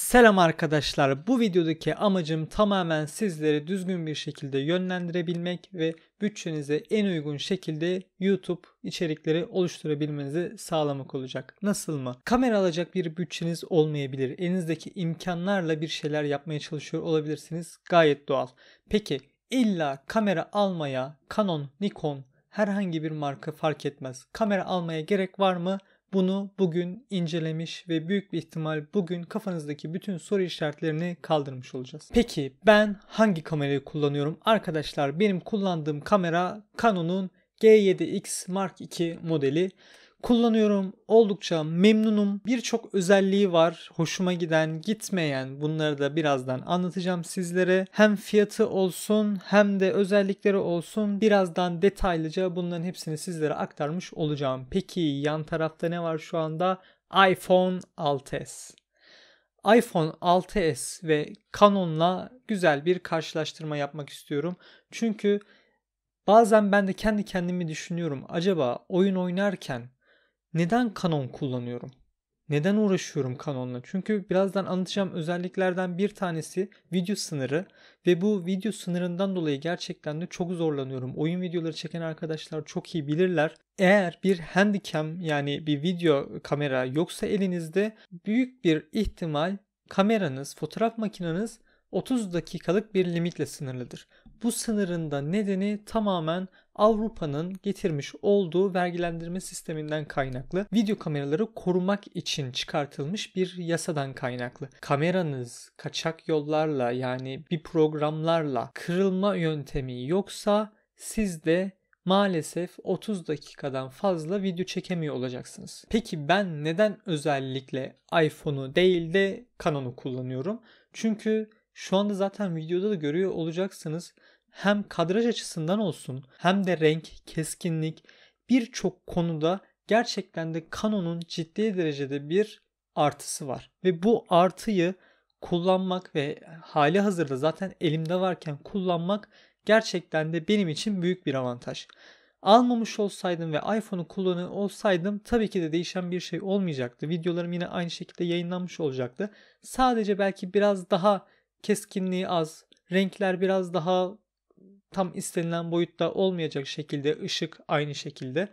Selam arkadaşlar. Bu videodaki amacım tamamen sizleri düzgün bir şekilde yönlendirebilmek ve bütçenize en uygun şekilde YouTube içerikleri oluşturabilmenizi sağlamak olacak. Nasıl mı? Kamera alacak bir bütçeniz olmayabilir. Elinizdeki imkanlarla bir şeyler yapmaya çalışıyor olabilirsiniz. Gayet doğal. Peki illa kamera almaya Canon, Nikon herhangi bir marka fark etmez. Kamera almaya gerek var mı? Bunu bugün incelemiş ve büyük bir ihtimal bugün kafanızdaki bütün soru işaretlerini kaldırmış olacağız. Peki ben hangi kamerayı kullanıyorum? Arkadaşlar benim kullandığım kamera Canon'un G7X Mark II modeli. Kullanıyorum. Oldukça memnunum. Birçok özelliği var. Hoşuma giden, gitmeyen bunları da birazdan anlatacağım sizlere. Hem fiyatı olsun hem de özellikleri olsun. Birazdan detaylıca bunların hepsini sizlere aktarmış olacağım. Peki yan tarafta ne var şu anda? iPhone 6s iPhone 6s ve Canon'la güzel bir karşılaştırma yapmak istiyorum. Çünkü bazen ben de kendi kendimi düşünüyorum. Acaba oyun oynarken neden Canon kullanıyorum? Neden uğraşıyorum Canon'la? Çünkü birazdan anlatacağım özelliklerden bir tanesi video sınırı ve bu video sınırından dolayı gerçekten de çok zorlanıyorum. Oyun videoları çeken arkadaşlar çok iyi bilirler. Eğer bir handycam yani bir video kamera yoksa elinizde büyük bir ihtimal kameranız, fotoğraf makineniz 30 dakikalık bir limitle sınırlıdır. Bu sınırın da nedeni tamamen Avrupa'nın getirmiş olduğu vergilendirme sisteminden kaynaklı. Video kameraları korumak için çıkartılmış bir yasadan kaynaklı. Kameranız kaçak yollarla yani bir programlarla kırılma yöntemi yoksa siz de maalesef 30 dakikadan fazla video çekemiyor olacaksınız. Peki ben neden özellikle iPhone'u değil de Canon'u kullanıyorum? Çünkü şu anda zaten videoda da görüyor olacaksınız. Hem kadraj açısından olsun hem de renk, keskinlik birçok konuda gerçekten de Canon'un ciddi derecede bir artısı var. Ve bu artıyı kullanmak ve hali hazırda zaten elimde varken kullanmak gerçekten de benim için büyük bir avantaj. Almamış olsaydım ve iPhone'u kullanıyor olsaydım tabii ki de değişen bir şey olmayacaktı. Videolarım yine aynı şekilde yayınlanmış olacaktı. Sadece belki biraz daha keskinliği az, renkler biraz daha tam istenilen boyutta olmayacak şekilde, ışık aynı şekilde.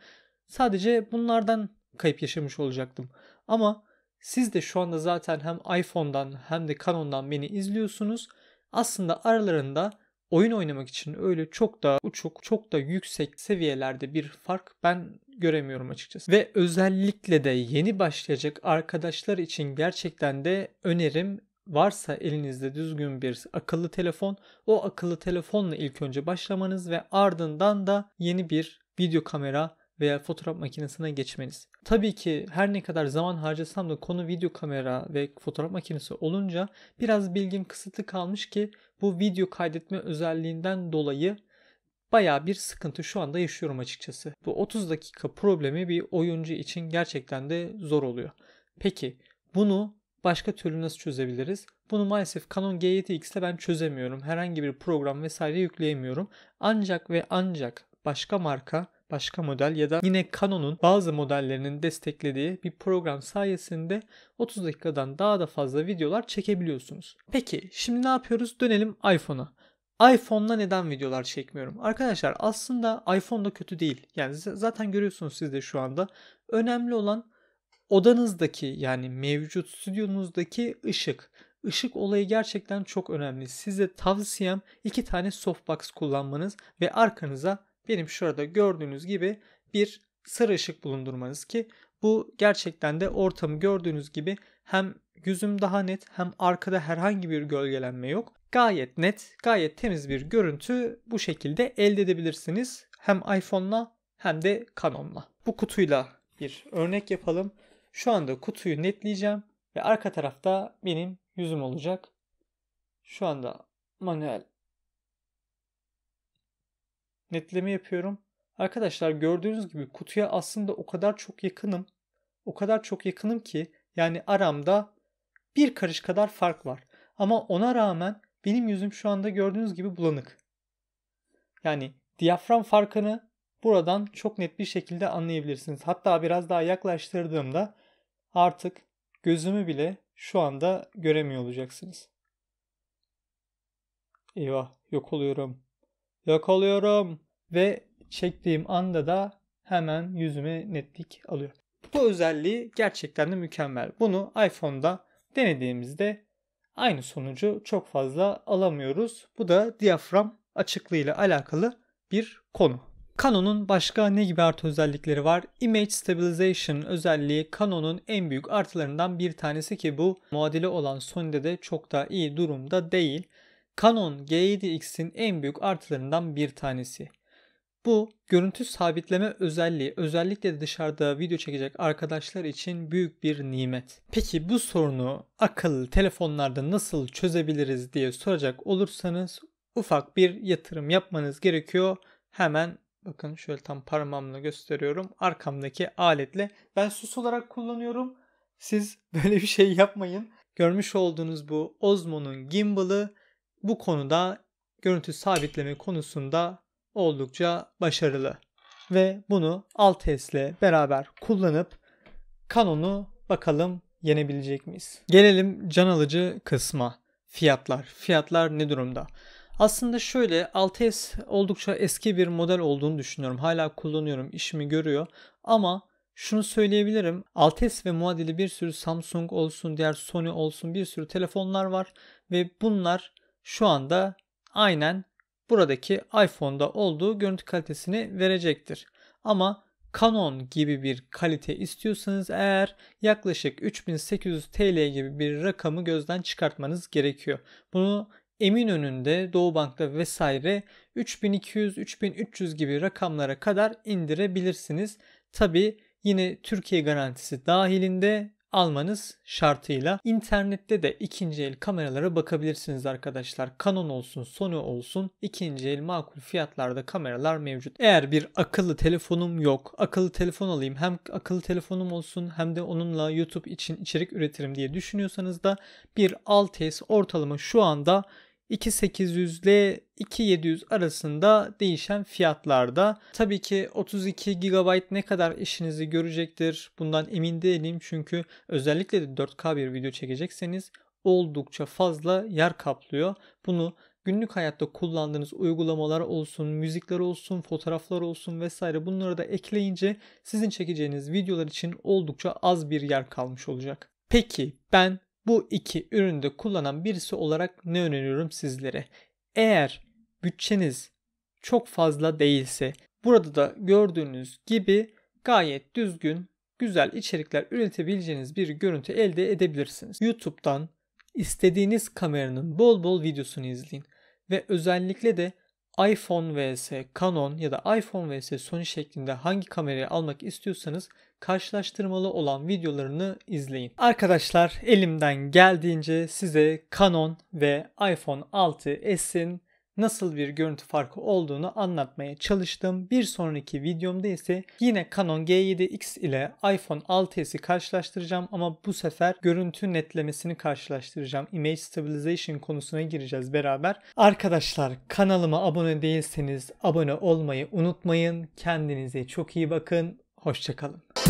Sadece bunlardan kayıp yaşamış olacaktım. Ama siz de şu anda zaten hem iPhone'dan hem de Canon'dan beni izliyorsunuz. Aslında aralarında oyun oynamak için öyle çok da uçuk, çok da yüksek seviyelerde bir fark ben göremiyorum açıkçası. Ve özellikle de yeni başlayacak arkadaşlar için gerçekten de önerim varsa elinizde düzgün bir akıllı telefon o akıllı telefonla ilk önce başlamanız ve ardından da yeni bir video kamera veya fotoğraf makinesine geçmeniz. Tabii ki her ne kadar zaman harcasam da konu video kamera ve fotoğraf makinesi olunca biraz bilgim kısıtlı kalmış ki bu video kaydetme özelliğinden dolayı baya bir sıkıntı şu anda yaşıyorum açıkçası. Bu 30 dakika problemi bir oyuncu için gerçekten de zor oluyor. Peki bunu başka türlü nasıl çözebiliriz? Bunu maalesef Canon G7X ile ben çözemiyorum. Herhangi bir program vesaire yükleyemiyorum. Ancak ve ancak başka marka başka model ya da yine Canon'un bazı modellerinin desteklediği bir program sayesinde 30 dakikadan daha da fazla videolar çekebiliyorsunuz. Peki şimdi ne yapıyoruz? Dönelim iPhone'a iPhone'la neden videolar çekmiyorum? Arkadaşlar aslında iPhone da kötü değil. Yani zaten görüyorsunuz siz de şu anda. Önemli olan odanızdaki yani mevcut stüdyonuzdaki ışık. Işık olayı gerçekten çok önemli. Size tavsiyem iki tane softbox kullanmanız ve arkanıza benim şurada gördüğünüz gibi bir sarı ışık bulundurmanız ki bu gerçekten de ortamı gördüğünüz gibi hem yüzüm daha net hem arkada herhangi bir gölgelenme yok. Gayet net, gayet temiz bir görüntü bu şekilde elde edebilirsiniz. Hem iPhone'la hem de Canon'la. Bu kutuyla bir örnek yapalım. Şu anda kutuyu netleyeceğim ve arka tarafta benim yüzüm olacak. Şu anda manuel netleme yapıyorum. Arkadaşlar gördüğünüz gibi kutuya aslında o kadar çok yakınım. O kadar çok yakınım ki yani aramda bir karış kadar fark var. Ama ona rağmen benim yüzüm şu anda gördüğünüz gibi bulanık. Yani diyafram farkını buradan çok net bir şekilde anlayabilirsiniz. Hatta biraz daha yaklaştırdığımda artık gözümü bile şu anda göremiyor olacaksınız. Eyvah yok oluyorum. Yok oluyorum ve çektiğim anda da hemen yüzüme netlik alıyor. Bu özelliği gerçekten de mükemmel. Bunu iPhone'da denediğimizde aynı sonucu çok fazla alamıyoruz. Bu da diyafram açıklığıyla alakalı bir konu. Canon'un başka ne gibi artı özellikleri var? Image Stabilization özelliği Canon'un en büyük artılarından bir tanesi ki bu muadili olan Sony'de de çok daha iyi durumda değil. Canon G7X'in en büyük artılarından bir tanesi. Bu görüntü sabitleme özelliği özellikle dışarıda video çekecek arkadaşlar için büyük bir nimet. Peki bu sorunu akıllı telefonlarda nasıl çözebiliriz diye soracak olursanız ufak bir yatırım yapmanız gerekiyor. Hemen Bakın şöyle tam parmağımla gösteriyorum. Arkamdaki aletle ben sus olarak kullanıyorum. Siz böyle bir şey yapmayın. Görmüş olduğunuz bu Osmo'nun gimbal'ı bu konuda görüntü sabitleme konusunda oldukça başarılı. Ve bunu Altes ile beraber kullanıp Canon'u bakalım yenebilecek miyiz? Gelelim can alıcı kısma. Fiyatlar. Fiyatlar ne durumda? Aslında şöyle 6 oldukça eski bir model olduğunu düşünüyorum. Hala kullanıyorum, işimi görüyor. Ama şunu söyleyebilirim. 6 ve muadili bir sürü Samsung olsun, diğer Sony olsun bir sürü telefonlar var ve bunlar şu anda aynen buradaki iPhone'da olduğu görüntü kalitesini verecektir. Ama Canon gibi bir kalite istiyorsanız eğer yaklaşık 3800 TL gibi bir rakamı gözden çıkartmanız gerekiyor. Bunu Emin önünde Doğu Bankta vesaire 3200-3300 gibi rakamlara kadar indirebilirsiniz. Tabi yine Türkiye garantisi dahilinde almanız şartıyla. İnternette de ikinci el kameralara bakabilirsiniz arkadaşlar. Canon olsun, Sony olsun ikinci el makul fiyatlarda kameralar mevcut. Eğer bir akıllı telefonum yok, akıllı telefon alayım hem akıllı telefonum olsun hem de onunla YouTube için içerik üretirim diye düşünüyorsanız da bir 6S ortalama şu anda 2800 ile 2700 arasında değişen fiyatlarda. Tabii ki 32 GB ne kadar işinizi görecektir bundan emin değilim çünkü özellikle de 4K bir video çekecekseniz oldukça fazla yer kaplıyor. Bunu günlük hayatta kullandığınız uygulamalar olsun, müzikler olsun, fotoğraflar olsun vesaire bunları da ekleyince sizin çekeceğiniz videolar için oldukça az bir yer kalmış olacak. Peki ben bu iki ürünü de kullanan birisi olarak ne öneriyorum sizlere? Eğer bütçeniz çok fazla değilse burada da gördüğünüz gibi gayet düzgün güzel içerikler üretebileceğiniz bir görüntü elde edebilirsiniz. YouTube'dan istediğiniz kameranın bol bol videosunu izleyin ve özellikle de iPhone vs Canon ya da iPhone vs Sony şeklinde hangi kamerayı almak istiyorsanız karşılaştırmalı olan videolarını izleyin. Arkadaşlar elimden geldiğince size Canon ve iPhone 6s'in nasıl bir görüntü farkı olduğunu anlatmaya çalıştım. Bir sonraki videomda ise yine Canon G7X ile iPhone 6s'i karşılaştıracağım ama bu sefer görüntü netlemesini karşılaştıracağım. Image Stabilization konusuna gireceğiz beraber. Arkadaşlar kanalıma abone değilseniz abone olmayı unutmayın. Kendinize çok iyi bakın. Hoşçakalın.